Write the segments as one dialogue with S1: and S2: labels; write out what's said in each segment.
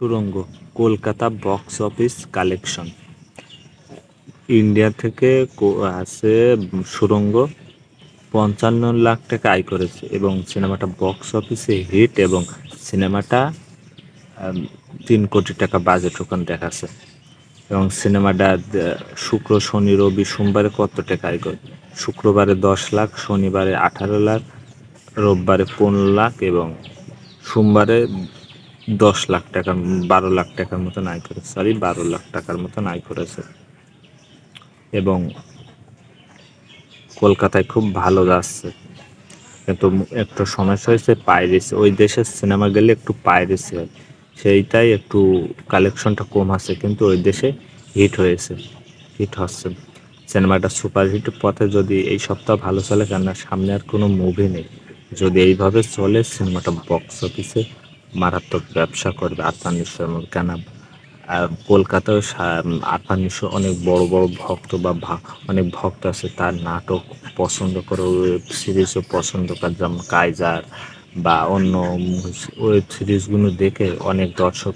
S1: সুরঙ্গ Kolkata box office collection India থেকে আছে সুরঙ্গ পঞ্চান্ন লাখ টাকা আয় করেছে এবং সিনেমাটা বক্স অফিসে হিট এবং সিনেমাটা তিন কোটি টাকা বাজেট ওখানে দেখাচ্ছে এবং সিনেমাটা শুক্র শনি রবি সোমবারে কত টাকা আয় করে শুক্রবারে দশ লাখ শনিবারে আঠারো লাখ রোববারে পনেরো লাখ এবং সোমবারে দশ লাখ টাকার বারো লাখ টাকার মতন আয় করেছে সরি বারো লাখ টাকার মতন আয় করেছে এবং কলকাতায় খুব ভালো যাচ্ছে কিন্তু একটু সমস্যা হয়েছে পাইরেসি ওই দেশের সিনেমা গেলে একটু পাইরেসি হয় সেইটাই একটু কালেকশনটা কম আছে কিন্তু ওই দেশে হিট হয়েছে হিট হচ্ছে সিনেমাটা সুপারহিট পথে যদি এই সপ্তাহ ভালো চলে কেননা সামনে আর কোনো মুভি নেই যদি এইভাবে চলে সিনেমাটা বক্স অফিসে মারাত্মক ব্যবসা করবে আরফান নিশোর কেন কলকাতায় আরফান অনেক বড় বড় ভক্ত বা অনেক ভক্ত আছে তার নাটক পছন্দ করে ওয়েব সিরিজও পছন্দ করে যেমন কাইজার বা অন্য ওয়েব সিরিজগুলো দেখে অনেক দর্শক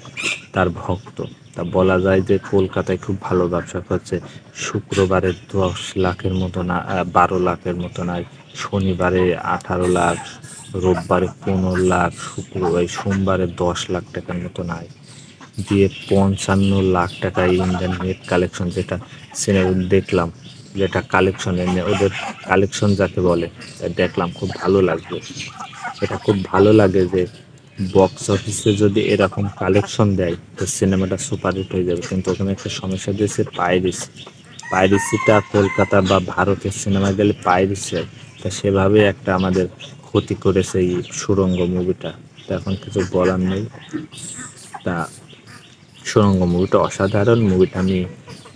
S1: তার ভক্ত তা বলা যায় যে কলকাতায় খুব ভালো ব্যবসা করছে শুক্রবারে দশ লাখের মতো না বারো লাখের মতো নয় শনিবারে আঠারো লাখ রোববারে পনেরো লাখ শুক্রবার সোমবারে দশ লাখ টাকার মতন আয় দিয়ে পঞ্চান্ন লাখ টাকা ইন্ডিয়ান নেট কালেকশন যেটা সিনেমা দেখলাম যেটা এনে ওদের কালেকশন যাকে বলে দেখলাম খুব ভালো লাগবে এটা খুব ভালো লাগে যে বক্স অফিসে যদি এরকম কালেকশন দেয় তো সিনেমাটা সুপারহিট হয়ে যাবে কিন্তু ওখানে একটা সমস্যা দিয়েছে পাইরেসি পাইরেসিটা কলকাতা বা ভারতের সিনেমা গেলে পাইরেসি হয় তা সেভাবে একটা আমাদের ক্ষতি করেছে এই সুরঙ্গ মুভিটা তা এখন কিছু বলার নেই তা সুরঙ্গ মুভিটা অসাধারণ মুভিটা আমি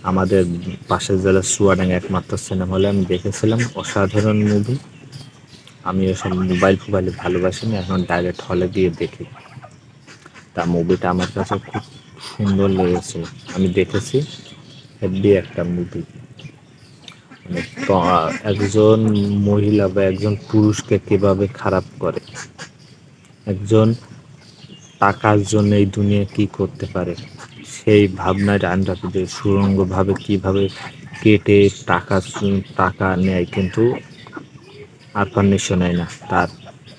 S1: আমাদের পাশের জেলা সুয়াডাং একমাত্র সিনেমা হলে আমি দেখেছিলাম অসাধারণ মুভি আমি ওসব মোবাইল ফোবাইলে ভালোবাসি না এখন ডাইরেক্ট হলে গিয়ে দেখি তা মুভিটা আমার কাছে খুব সুন্দর লেগেছে আমি দেখেছি হেভি একটা মুভি একজন মহিলা বা একজন পুরুষকে কিভাবে খারাপ করে একজন টাকার জন্য এই দুনিয়া কি করতে পারে সেই ভাবনায় আন্ডারপিদের সুরঙ্গভাবে কিভাবে কেটে টাকা টাকা নেয় কিন্তু আর নিঃস্ব নেয় না তার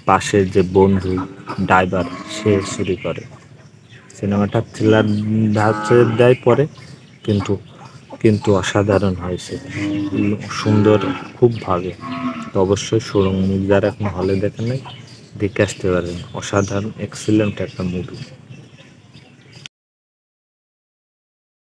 S1: পাশের যে বন্ধু ড্রাইভার সে চুরি করে সিনেমাটা থ্রিলার ধাঁচে দেয় পরে কিন্তু কিন্তু অসাধারণ হয়েছে সুন্দর খুব ভাবে তো অবশ্যই সৌরভ যারা এখন হলে দেখে নাই দেখে আসতে পারেন অসাধারণ এক্সিলেন্ট একটা মুভি